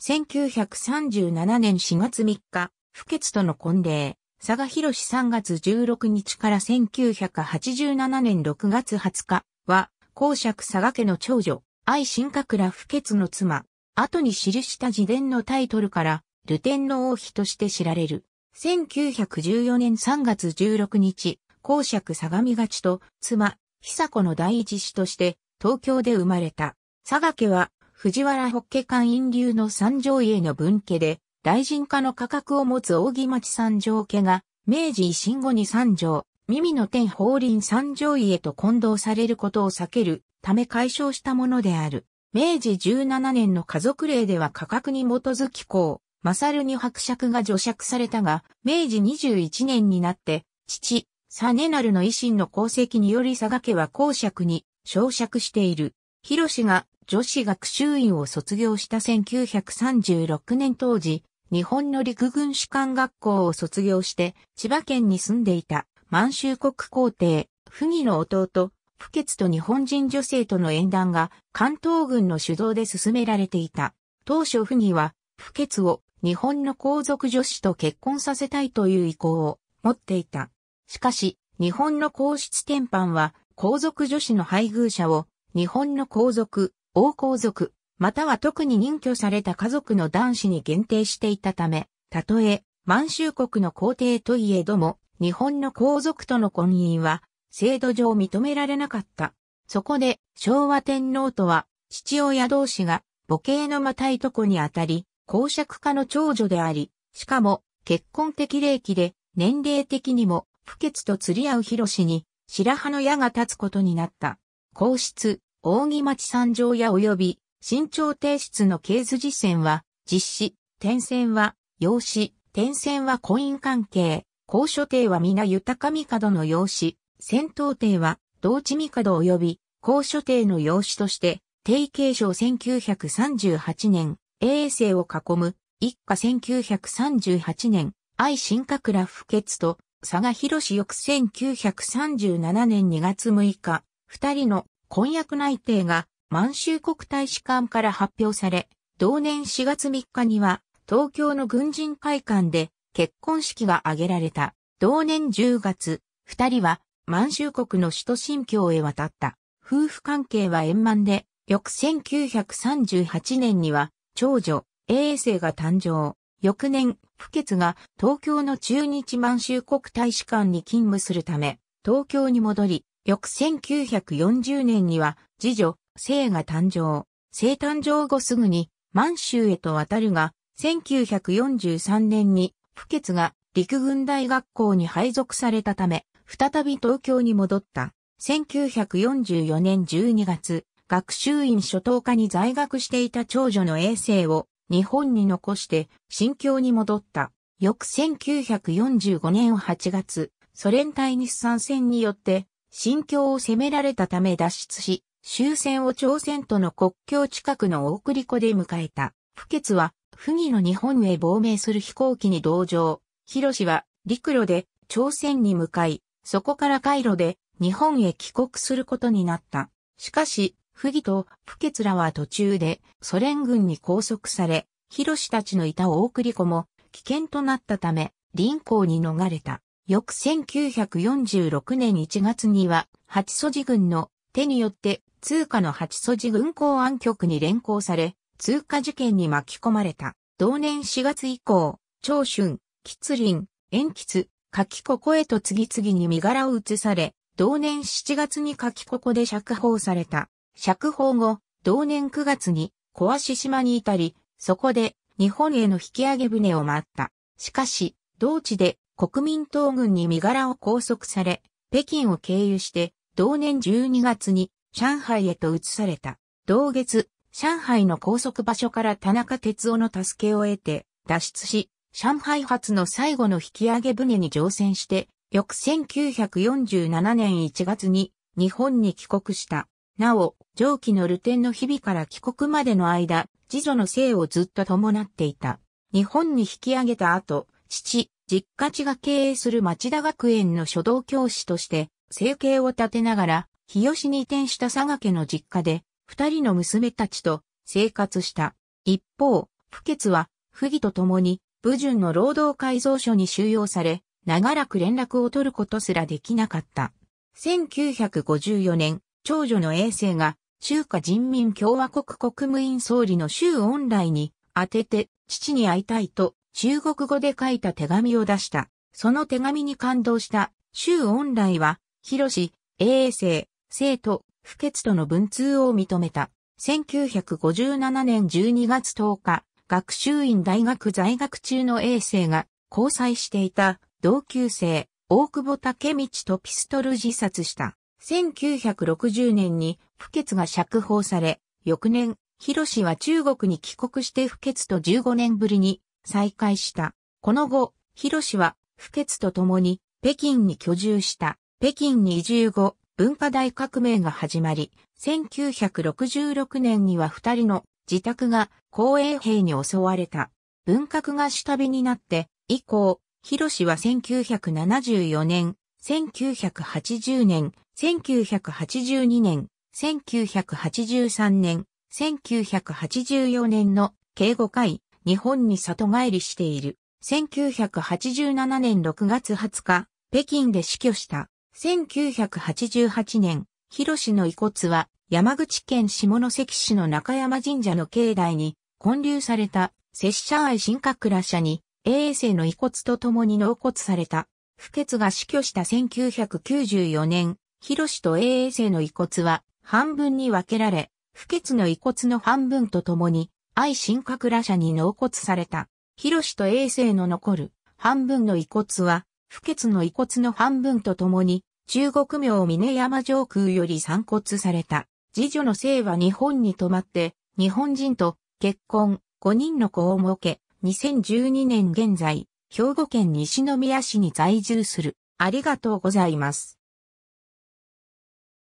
1937年4月3日、不潔との婚礼、佐賀博士3月16日から1987年6月20日は、公爵佐賀家の長女、愛新閣ら不潔の妻、後に記した自伝のタイトルから、ルテンの王妃として知られる。1914年3月16日、公爵相模勝と妻、久子の第一子として東京で生まれた。佐賀家は藤原北家館院流の三条家の分家で、大臣家の価格を持つ大木町三条家が、明治維新後に三条、耳の天法輪三条家と混同されることを避けるため解消したものである。明治17年の家族令では価格に基づきこう、マサルに伯爵が除爵されたが、明治21年になって、父、サネナルの維新の功績により佐賀家は公爵に、昇爵している。広氏が女子学習院を卒業した1936年当時、日本の陸軍士官学校を卒業して、千葉県に住んでいた満州国皇帝、不義の弟、不潔と日本人女性との縁談が関東軍の主導で進められていた。当初不義は、不潔を日本の皇族女子と結婚させたいという意向を持っていた。しかし、日本の皇室転藩は、皇族女子の配偶者を日本の皇族、王皇族、または特に任居された家族の男子に限定していたため、たとえ、満州国の皇帝といえども、日本の皇族との婚姻は、制度上認められなかった。そこで、昭和天皇とは、父親同士が、母系のまたいとこにあたり、公爵家の長女であり、しかも、結婚的齢期で、年齢的にも、不潔と釣り合う広氏に、白羽の矢が立つことになった。皇室、扇町三条屋及び、新町提出の経図実践は、実施、転線は、用紙、転線は婚姻関係、高所定は皆豊か帝の用紙、戦闘帝は、同地帝及び、高所定の用紙として、定継承1938年、永世を囲む、一家1938年、愛新閣ら不決と、佐賀広士翌1937年2月6日、二人の婚約内定が満州国大使館から発表され、同年4月3日には東京の軍人会館で結婚式が挙げられた。同年10月、二人は満州国の首都新京へ渡った。夫婦関係は円満で、翌1938年には長女、永世が誕生。翌年、不潔が東京の中日満州国大使館に勤務するため、東京に戻り、翌1940年には、次女、生が誕生。生誕生後すぐに満州へと渡るが、1943年に、不決が陸軍大学校に配属されたため、再び東京に戻った。1944年12月、学習院初等科に在学していた長女の衛生を日本に残して新京に戻った。翌1945年8月、ソ連対日参戦によって心境を責められたため脱出し、終戦を朝鮮との国境近くの大栗湖で迎えた。不決は、不義の日本へ亡命する飛行機に同乗。広志は、陸路で朝鮮に向かい、そこから回路で日本へ帰国することになった。しかし、不義と不決らは途中でソ連軍に拘束され、広志たちのいた大栗湖も危険となったため、林港に逃れた。翌1946年1月には、八祖寺軍の手によって通貨の八祖寺軍公安局に連行され、通貨事件に巻き込まれた。同年4月以降、長春、吉林、延吉、柿ここへと次々に身柄を移され、同年7月に柿ここで釈放された。釈放後、同年9月に小足島に至り、そこで日本への引き上げ船を回った。しかし、同地で国民党軍に身柄を拘束され、北京を経由して、同年12月に上海へと移された。同月、上海の拘束場所から田中哲夫の助けを得て、脱出し、上海発の最後の引き上げ船に乗船して、翌1947年1月に日本に帰国した。なお、上記の流転の日々から帰国までの間、次女の生をずっと伴っていた。日本に引き上げた後、父、実家地が経営する町田学園の書道教師として、生計を立てながら、日吉に移転した佐賀家の実家で、二人の娘たちと生活した。一方、不潔は、不義と共に、武順の労働改造所に収容され、長らく連絡を取ることすらできなかった。1954年、長女の衛生が、中華人民共和国国務院総理の周恩来に、当てて、父に会いたいと、中国語で書いた手紙を出した。その手紙に感動した周恩来は、広志、永世、生徒、不潔との文通を認めた。1957年12月10日、学習院大学在学中の永世が交際していた同級生、大久保武道とピストル自殺した。1960年に不潔が釈放され、翌年、広氏は中国に帰国して不潔と15年ぶりに再開した。この後、広氏は、不潔と共に、北京に居住した。北京に移住後、文化大革命が始まり、1966年には二人の自宅が公営兵に襲われた。文革が下火になって、以降、広氏は1974年、1980年、1982年、1983年、1984年の警護会、日本に里帰りしている。1987年6月20日、北京で死去した。1988年、広氏の遺骨は山口県下関市の中山神社の境内に建立された拙者愛新閣ら社に永世の遺骨と共に納骨された。不潔が死去した1994年、広氏と永世の遺骨は半分に分けられ、不潔の遺骨の半分と共に愛神格羅社に納骨された。広氏と衛星の残る半分の遺骨は、不潔の遺骨の半分とともに、中国名峰山上空より散骨された。次女の姓は日本に泊まって、日本人と結婚、5人の子を設け、2012年現在、兵庫県西宮市に在住する。ありがとうございます。